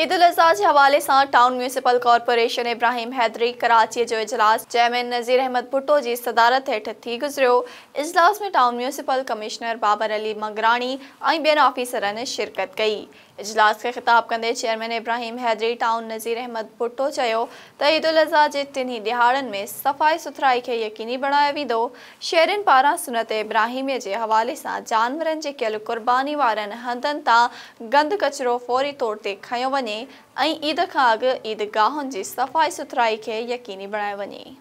ईद उल अजहा के हवाले से town municipal corporation Ibrahim Hyderi Karachi जो इजलास चेयरमैन नज़ीर अहमद भुट्टो की सदारत हेठ थी गुज़रियो इजलास में town municipal commissioner Babar Ali Magrani और बेन ऑफिसर शिरकत कई इजलास के ख़िताब कदे चेयरमैन इब्राहिम हैदरी टाउन नज़ीर अहमद भुट्टो तो ईद उल अजह के टिन्हीं दिहाड़न में सफ़ाई सुथराई के यकीनी बनाया वो शहर पारा सुनत इब्राहिम के हवाले से जानवर के कल क़ुर्बानी वाले हंधन तंद गंद फौरी तौर ते खो वे ऐं ईद खां अॻु ईदगाहनि जी सफ़ाई सुथराई खे यकीनी बणाए वञे